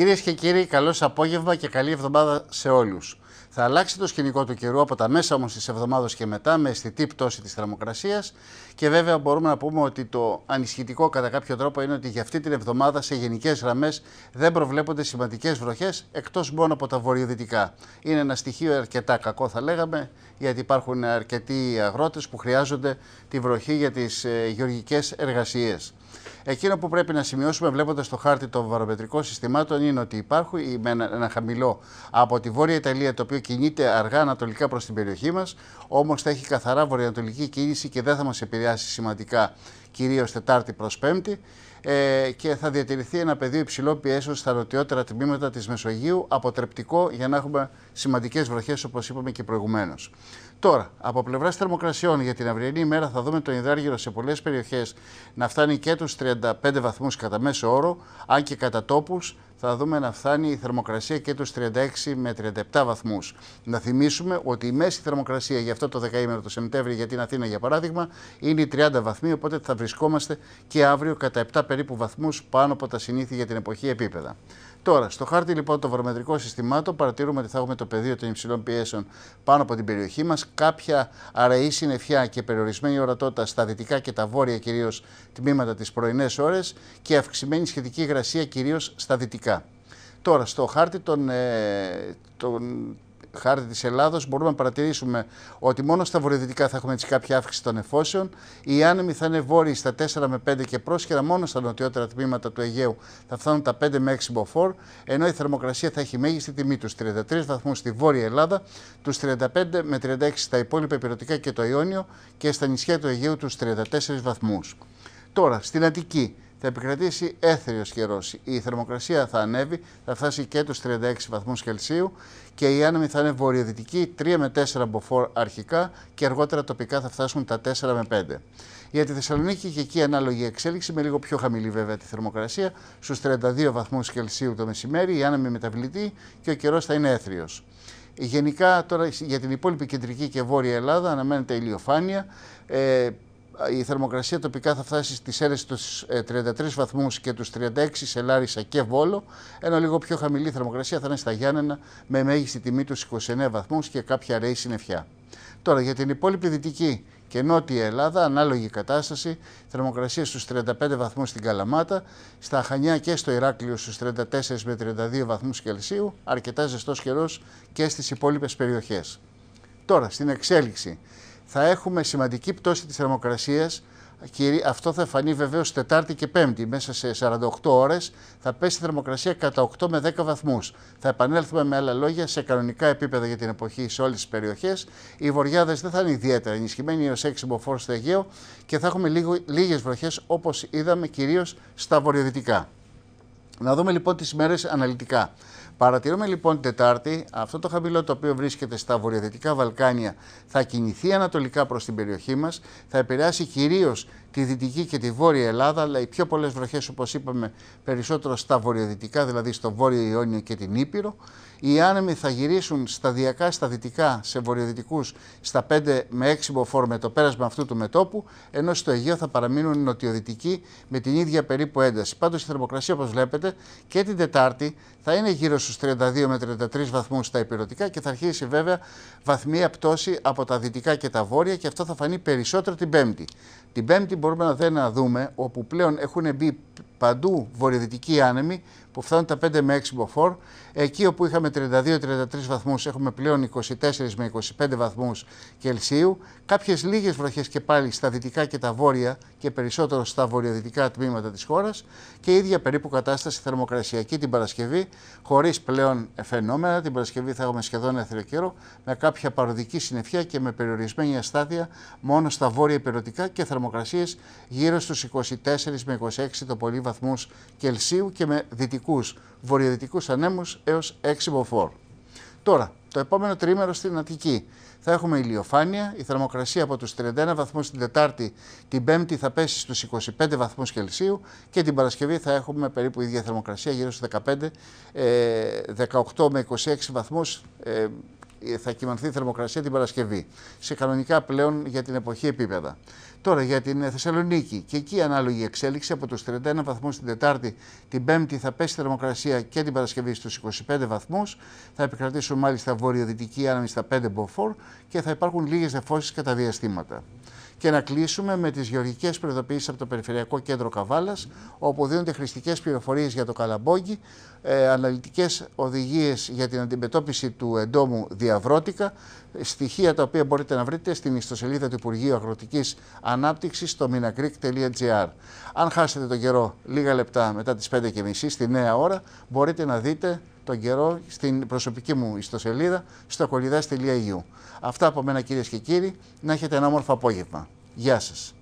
Κυρίες και κύριοι, καλό απόγευμα και καλή εβδομάδα σε όλους. Θα αλλάξει το σκηνικό του καιρού από τα μέσα όμως της εβδομάδας και μετά με αισθητή πτώση της θερμοκρασίας και βέβαια μπορούμε να πούμε ότι το ανισχυτικό κατά κάποιο τρόπο είναι ότι για αυτή την εβδομάδα σε γενικές γραμμές δεν προβλέπονται σημαντικές βροχές εκτός μόνο από τα βορειοδυτικά. Είναι ένα στοιχείο αρκετά κακό θα λέγαμε γιατί υπάρχουν αρκετοί αγρότες που χρειάζονται τη βροχή για τις ε, γεωργικές εργασίες. Εκείνο που πρέπει να σημειώσουμε βλέποντας το χάρτη των βαρομετρικών συστημάτων είναι ότι υπάρχουν, με ένα χαμηλό από τη Βόρεια Ιταλία το οποίο κινείται αργά ανατολικά προς την περιοχή μας, όμως θα έχει καθαρά βορειοανατολική κίνηση και δεν θα μας επηρεάσει σημαντικά κυρίως Τετάρτη προς Πέμπτη ε, και θα διατηρηθεί ένα πεδίο υψηλό πιέσεων στα νοτιότερα τμήματα της Μεσογείου, αποτρεπτικό για να έχουμε σημαντικές βροχές όπως είπαμε και προηγουμένως. Τώρα, από πλευράς θερμοκρασιών για την αυριανή ημέρα θα δούμε τον υδράργυρο σε πολλές περιοχές να φτάνει και τους 35 βαθμούς κατά μέσο όρο, αν και κατά τόπους θα δούμε να φτάνει η θερμοκρασία και τους 36 με 37 βαθμούς. Να θυμίσουμε ότι η μέση θερμοκρασία για αυτό το δεκαήμερο το Σεπτέμβριο για την Αθήνα για παράδειγμα είναι 30 βαθμοί οπότε θα βρισκόμαστε και αύριο κατά 7 περίπου βαθμούς πάνω από τα συνήθεια για την εποχή επίπεδα. Τώρα, στο χάρτη λοιπόν των βαρομετρικών συστημάτων παρατηρούμε ότι θα έχουμε το πεδίο των υψηλών πιέσεων πάνω από την περιοχή μας. Κάποια αραιή συννεφιά και περιορισμένη ορατότητα στα δυτικά και τα βόρεια κυρίως τμήματα τι πρωινές ώρες και αυξημένη σχετική υγρασία κυρίως στα δυτικά. Τώρα, στο χάρτη των, ε, των χάρτη της Ελλάδος μπορούμε να παρατηρήσουμε ότι μόνο στα βορειοδυτικά θα έχουμε έτσι κάποια αύξηση των εφόσεων. Οι άνεμοι θα είναι βόρειοι στα 4 με 5 και πρόσχερα μόνο στα νοτιότερα τμήματα του Αιγαίου θα φτάνουν τα 5 με 6 μποφόρ, ενώ η θερμοκρασία θα έχει μέγιστη τιμή τους 33 βαθμούς στη Βόρεια Ελλάδα, τους 35 με 36 στα υπόλοιπα υπηρετικά και το Ιόνιο και στα νησιά του Αιγαίου τους 34 βαθμούς. Τώρα, στην Αττική, θα επικρατήσει έθριος καιρός. Η θερμοκρασία θα ανέβει, θα φτάσει και τους 36 βαθμούς Κελσίου και η άνεμη θα είναι βορειοδυτική 3 με 4 μποφόρ αρχικά και αργότερα τοπικά θα φτάσουν τα 4 με 5. Για τη Θεσσαλονίκη και εκεί ανάλογη εξέλιξη, με λίγο πιο χαμηλή βέβαια τη θερμοκρασία, στους 32 βαθμούς Κελσίου το μεσημέρι, η άνεμη μεταβλητή και ο καιρός θα είναι έθριος. Γενικά τώρα για την υπόλοιπη κεντρική και βόρεια Ελλάδα αναμένεται ηλιοφάνεια. Ε, η θερμοκρασία τοπικά θα φτάσει στις αίρες στους 33 βαθμούς και τους 36 σε Λάρισα και Βόλο, ενώ λίγο πιο χαμηλή θερμοκρασία θα είναι στα Γιάννενα με μέγιστη τιμή τους 29 βαθμούς και κάποια ρέη συννεφιά. Τώρα για την υπόλοιπη δυτική και νότια Ελλάδα, ανάλογη κατάσταση, θερμοκρασία στους 35 βαθμούς στην Καλαμάτα, στα Χανιά και στο Ηράκλειο στους 34 με 32 βαθμούς Κελσίου, αρκετά ζεστός καιρός και στις υπόλοιπες περιοχές. Τώρα, στην εξέλιξη, θα έχουμε σημαντική πτώση της θερμοκρασίας αυτό θα φανεί βεβαίως Τετάρτη και Πέμπτη. Μέσα σε 48 ώρες θα πέσει η θερμοκρασία κατά 8 με 10 βαθμούς. Θα επανέλθουμε με άλλα λόγια σε κανονικά επίπεδα για την εποχή σε όλες τις περιοχές. Οι βορειάδε δεν θα είναι ιδιαίτερα ενισχυμένοι ως 6 φόρος στο Αιγαίο και θα έχουμε λίγες βροχές όπως είδαμε κυρίως στα βορειοδυτικά. Να δούμε λοιπόν τις μέρες αναλυτικά. Παρατηρούμε λοιπόν την Τετάρτη αυτό το χαμηλό το οποίο βρίσκεται στα βορειοδυτικά Βαλκάνια θα κινηθεί ανατολικά προς την περιοχή μας, θα επηρεάσει κυρίως τη δυτική και τη βόρεια Ελλάδα, αλλά οι πιο πολλές βροχές όπως είπαμε, περισσότερο στα βορειοδυτικά, δηλαδή στο βόρειο Ιόνιο και την Ήπειρο. Οι άνεμοι θα γυρίσουν σταδιακά στα δυτικά, σε βορειοδυτικούς, στα 5 με 6 μποφόρ με το πέρασμα αυτού του μετόπου, ενώ στο Αιγαίο θα παραμείνουν νοτιοδυτικοί με την ίδια περίπου ένταση. Πάντως η θερμοκρασία, όπως βλέπετε, και την Τετάρτη θα είναι γύρω στους 32 με 33 βαθμούς στα υπηρετικά και θα αρχίσει βέβαια βαθμία πτώση από τα δυτικά και τα βόρεια και αυτό θα φανεί περισσότερο την Πέμπτη. Την Πέμπτη μπορούμε να δούμε όπου πλέον έχουν μπει παντού βορειοδυτικοί άνεμοι που φτάνουν τα 5 με 6 μποφόρ. Εκεί όπου είχαμε 32-33 βαθμούς έχουμε πλέον 24 με 25 βαθμούς Κελσίου. Κάποιες λίγες βροχές και πάλι στα δυτικά και τα βόρεια και περισσότερο στα βορειοδυτικά τμήματα της χώρας και ίδια περίπου κατάσταση θερμοκρασιακή την Παρασκευή χωρίς πλέον φαινόμενα. Την Παρασκευή θα έχουμε σχεδόν έθριο καιρό με κάποια παροδική συννεφιά και με περιορισμένη αστάθεια μόνο στα βόρεια υπηρετικά και θερμοκρασιακά θερμοκρασίες γύρω στους 24 με 26 το πολύ βαθμούς Κελσίου και με δυτικούς βορειοδυτικούς ανέμους έως 6 μποφόρ. Τώρα, το επόμενο τρίμερο στην Αττική. Θα έχουμε ηλιοφάνεια, η θερμοκρασία από τους 31 βαθμούς την Τετάρτη, την Πέμπτη θα πέσει στους 25 βαθμούς Κελσίου και την Παρασκευή θα έχουμε περίπου ίδια θερμοκρασία, γύρω στους 15, 18 ε, με 26 βαθμούς ε, ε, θα κυμανθεί η θερμοκρασία την Παρασκευή. Σε κανονικά πλέον για την εποχή επίπεδα. Τώρα για την ε, Θεσσαλονίκη. Και εκεί η ανάλογη εξέλιξη από τους 31 βαθμούς την Τετάρτη, την Πέμπτη θα πέσει η θερμοκρασία και την Παρασκευή στους 25 βαθμούς. Θα επικρατήσουν μάλιστα βορειοδυτική άνεμη στα 5 μποφόρ και θα υπάρχουν λίγες νεφώσεις κατά διαστήματα. Και να κλείσουμε με τις γεωργικές προειδοποιήσεις από το Περιφερειακό Κέντρο Καβάλας, όπου δίνονται χρηστικές πληροφορίες για το καλαμπόκι, ε, αναλυτικές οδηγίες για την αντιμετώπιση του εντόμου διαβρώτικα, στοιχεία τα οποία μπορείτε να βρείτε στην ιστοσελίδα του Υπουργείου Αγροτικής Ανάπτυξης στο minagreek.gr. Αν χάσετε τον καιρό λίγα λεπτά μετά τις 5.30 στη νέα ώρα, μπορείτε να δείτε τον καιρό στην προσωπική μου ιστοσελίδα στο κολυδάς.eu. Αυτά από μένα κυρίες και κύριοι, να έχετε ένα όμορφο απόγευμα. Γεια σας.